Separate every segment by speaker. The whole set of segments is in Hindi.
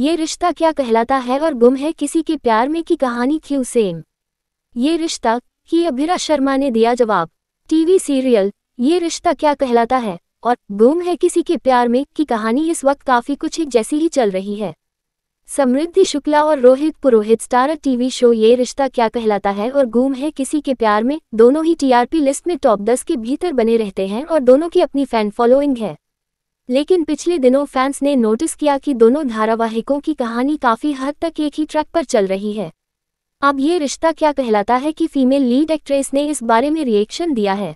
Speaker 1: ये रिश्ता क्या कहलाता है और गुम है किसी के प्यार में की कहानी क्यू सेम ये रिश्ता की अभिरा शर्मा ने दिया जवाब टीवी सीरियल ये रिश्ता क्या कहलाता है और गुम है किसी के प्यार में की कहानी इस वक्त काफ़ी कुछ एक जैसी ही चल रही है समृद्धि शुक्ला और Rohit Purohit starrer TV show Yeh Rishta क्या कहलाता है और गुम है किसी के प्यार में दोनों ही टीआरपी लिस्ट में टॉप 10 के भीतर बने रहते हैं और दोनों की अपनी फैन फॉलोइंग है लेकिन पिछले दिनों फैंस ने नोटिस किया कि दोनों धारावाहिकों की कहानी काफी हद तक एक ही ट्रैक पर चल रही है अब ये रिश्ता क्या कहलाता है कि फीमेल लीड एक्ट्रेस ने इस बारे में रिएक्शन दिया है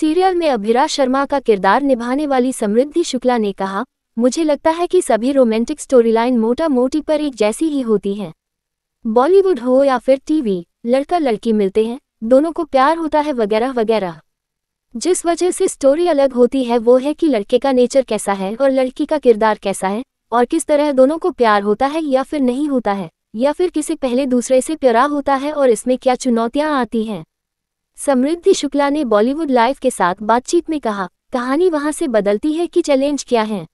Speaker 1: सीरियल में अभिरा शर्मा का किरदार निभाने वाली समृद्धि शुक्ला ने कहा मुझे लगता है कि सभी रोमांटिक स्टोरीलाइन मोटा मोटी पर एक जैसी ही होती हैं बॉलीवुड हो या फिर टीवी लड़का लड़की मिलते हैं दोनों को प्यार होता है वगैरह वगैरह जिस वजह से स्टोरी अलग होती है वो है कि लड़के का नेचर कैसा है और लड़की का किरदार कैसा है और किस तरह दोनों को प्यार होता है या फिर नहीं होता है या फिर किसी पहले दूसरे से प्यारा होता है और इसमें क्या चुनौतियां आती हैं समृद्धि शुक्ला ने बॉलीवुड लाइव के साथ बातचीत में कहा कहानी वहां से बदलती है कि चैलेंज क्या है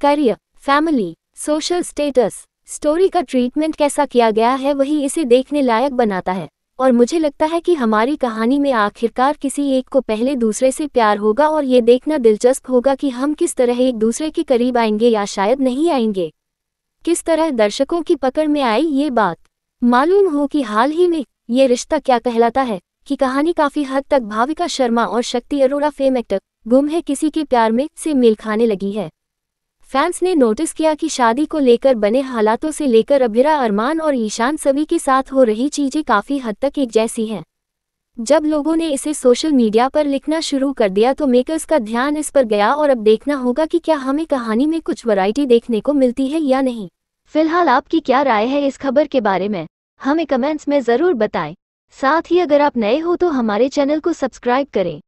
Speaker 1: career family social status story का ट्रीटमेंट कैसा किया गया है वही इसे देखने लायक बनाता है और मुझे लगता है कि हमारी कहानी में आखिरकार किसी एक को पहले दूसरे से प्यार होगा और ये देखना दिलचस्प होगा कि हम किस तरह एक दूसरे के करीब आएंगे या शायद नहीं आएंगे किस तरह दर्शकों की पकड़ में आई ये बात मालूम हो कि हाल ही में ये रिश्ता क्या कहलाता है कि कहानी काफी हद तक भाविका शर्मा और शक्ति अरोड़ा फेम एक्टर गुम है किसी के प्यार में से मेल खाने लगी है फैंस ने नोटिस किया कि शादी को लेकर बने हालातों से लेकर अभिरा अरमान और ईशान सभी के साथ हो रही चीजें काफी हद तक एक जैसी हैं जब लोगों ने इसे सोशल मीडिया पर लिखना शुरू कर दिया तो मेकर्स का ध्यान इस पर गया और अब देखना होगा कि क्या हमें कहानी में कुछ वैरायटी देखने को मिलती है या नहीं फिलहाल आपकी क्या राय है इस खबर के बारे में हमें कमेंट्स में ज़रूर बताएं साथ ही अगर आप नए हो तो हमारे चैनल को सब्सक्राइब करें